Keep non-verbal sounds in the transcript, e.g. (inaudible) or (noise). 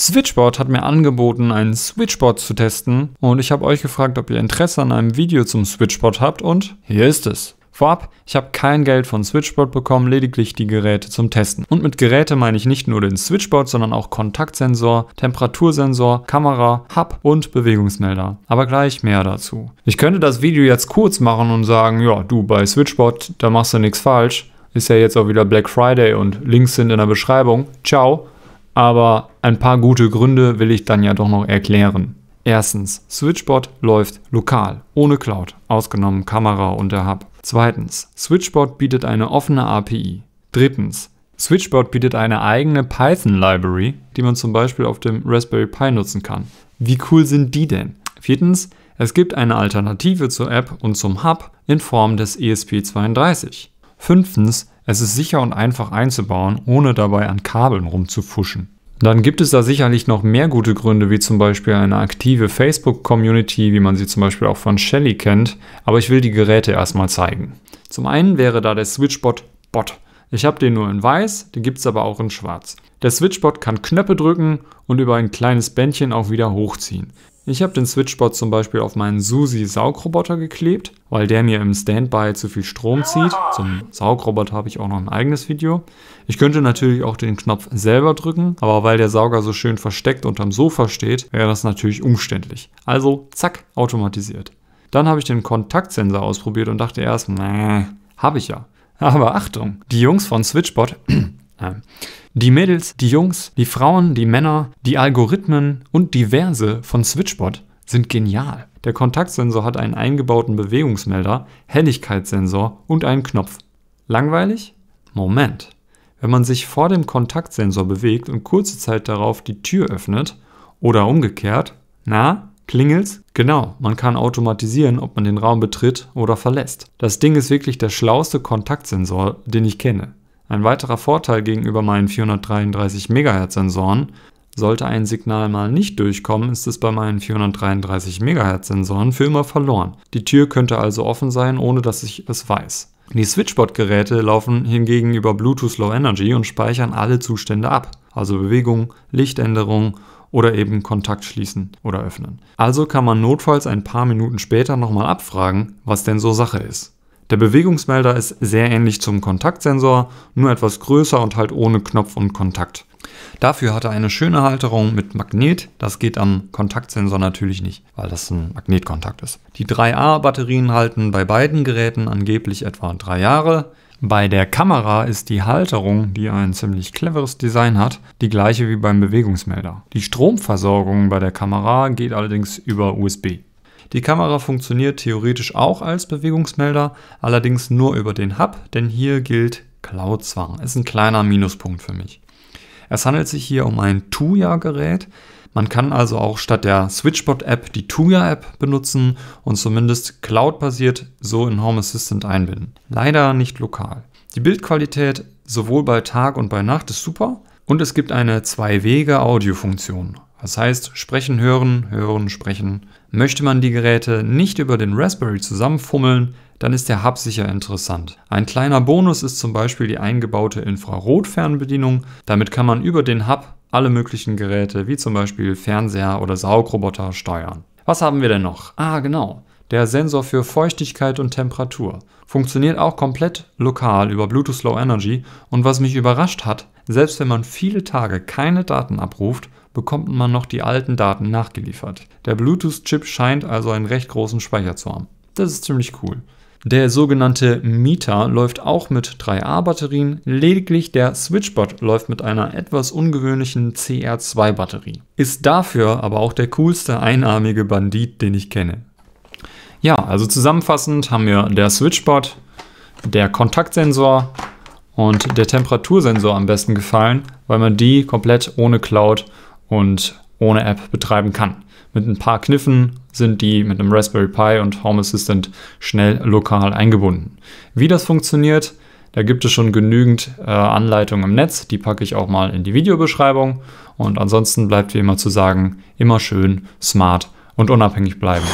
Switchboard hat mir angeboten, einen Switchboard zu testen und ich habe euch gefragt, ob ihr Interesse an einem Video zum Switchboard habt und hier ist es. Vorab, ich habe kein Geld von Switchboard bekommen, lediglich die Geräte zum Testen. Und mit Geräte meine ich nicht nur den Switchboard, sondern auch Kontaktsensor, Temperatursensor, Kamera, Hub und Bewegungsmelder. Aber gleich mehr dazu. Ich könnte das Video jetzt kurz machen und sagen, ja, du bei Switchboard, da machst du nichts falsch. Ist ja jetzt auch wieder Black Friday und Links sind in der Beschreibung. Ciao aber ein paar gute Gründe will ich dann ja doch noch erklären. Erstens, SwitchBot läuft lokal, ohne Cloud, ausgenommen Kamera und der Hub. Zweitens, SwitchBot bietet eine offene API. Drittens, SwitchBot bietet eine eigene Python-Library, die man zum Beispiel auf dem Raspberry Pi nutzen kann. Wie cool sind die denn? Viertens, es gibt eine Alternative zur App und zum Hub in Form des ESP32. Fünftens, es ist sicher und einfach einzubauen, ohne dabei an Kabeln rumzufuschen. Dann gibt es da sicherlich noch mehr gute Gründe, wie zum Beispiel eine aktive Facebook-Community, wie man sie zum Beispiel auch von Shelly kennt, aber ich will die Geräte erstmal zeigen. Zum einen wäre da der Switchbot Bot. Ich habe den nur in weiß, den gibt es aber auch in schwarz. Der Switchbot kann Knöpfe drücken und über ein kleines Bändchen auch wieder hochziehen. Ich habe den Switchbot zum Beispiel auf meinen Susi-Saugroboter geklebt, weil der mir im Standby zu viel Strom zieht. Zum Saugroboter habe ich auch noch ein eigenes Video. Ich könnte natürlich auch den Knopf selber drücken, aber weil der Sauger so schön versteckt unterm Sofa steht, wäre das natürlich umständlich. Also zack, automatisiert. Dann habe ich den Kontaktsensor ausprobiert und dachte erst, nee, habe ich ja. Aber Achtung, die Jungs von Switchbot... äh, (clears throat) Die Mädels, die Jungs, die Frauen, die Männer, die Algorithmen und diverse von Switchbot sind genial. Der Kontaktsensor hat einen eingebauten Bewegungsmelder, Helligkeitssensor und einen Knopf. Langweilig? Moment. Wenn man sich vor dem Kontaktsensor bewegt und kurze Zeit darauf die Tür öffnet oder umgekehrt, na, klingelt's? Genau, man kann automatisieren, ob man den Raum betritt oder verlässt. Das Ding ist wirklich der schlauste Kontaktsensor, den ich kenne. Ein weiterer Vorteil gegenüber meinen 433 MHz Sensoren, sollte ein Signal mal nicht durchkommen, ist es bei meinen 433 MHz Sensoren für immer verloren. Die Tür könnte also offen sein, ohne dass ich es weiß. Die Switchbot-Geräte laufen hingegen über Bluetooth Low Energy und speichern alle Zustände ab, also Bewegung, Lichtänderung oder eben Kontakt schließen oder öffnen. Also kann man notfalls ein paar Minuten später nochmal abfragen, was denn so Sache ist. Der Bewegungsmelder ist sehr ähnlich zum Kontaktsensor, nur etwas größer und halt ohne Knopf und Kontakt. Dafür hat er eine schöne Halterung mit Magnet. Das geht am Kontaktsensor natürlich nicht, weil das ein Magnetkontakt ist. Die 3A-Batterien halten bei beiden Geräten angeblich etwa drei Jahre. Bei der Kamera ist die Halterung, die ein ziemlich cleveres Design hat, die gleiche wie beim Bewegungsmelder. Die Stromversorgung bei der Kamera geht allerdings über USB. Die Kamera funktioniert theoretisch auch als Bewegungsmelder, allerdings nur über den Hub, denn hier gilt Cloud-Zwang. Ist ein kleiner Minuspunkt für mich. Es handelt sich hier um ein Tuya-Gerät. Man kann also auch statt der SwitchBot-App die Tuya-App benutzen und zumindest cloud-basiert so in Home Assistant einbinden. Leider nicht lokal. Die Bildqualität sowohl bei Tag und bei Nacht ist super und es gibt eine Zwei-Wege-Audio-Funktion. Das heißt, sprechen, hören, hören, sprechen. Möchte man die Geräte nicht über den Raspberry zusammenfummeln, dann ist der Hub sicher interessant. Ein kleiner Bonus ist zum Beispiel die eingebaute Infrarotfernbedienung. Damit kann man über den Hub alle möglichen Geräte, wie zum Beispiel Fernseher oder Saugroboter, steuern. Was haben wir denn noch? Ah, genau der Sensor für Feuchtigkeit und Temperatur. Funktioniert auch komplett lokal über Bluetooth Low Energy und was mich überrascht hat, selbst wenn man viele Tage keine Daten abruft, bekommt man noch die alten Daten nachgeliefert. Der Bluetooth-Chip scheint also einen recht großen Speicher zu haben. Das ist ziemlich cool. Der sogenannte Mieter läuft auch mit 3A-Batterien, lediglich der Switchbot läuft mit einer etwas ungewöhnlichen CR2-Batterie. Ist dafür aber auch der coolste einarmige Bandit, den ich kenne. Ja, also zusammenfassend haben wir der Switchbot, der Kontaktsensor und der Temperatursensor am besten gefallen, weil man die komplett ohne Cloud und ohne App betreiben kann. Mit ein paar Kniffen sind die mit einem Raspberry Pi und Home Assistant schnell lokal eingebunden. Wie das funktioniert, da gibt es schon genügend äh, Anleitungen im Netz, die packe ich auch mal in die Videobeschreibung. Und ansonsten bleibt wie immer zu sagen, immer schön, smart und unabhängig bleiben.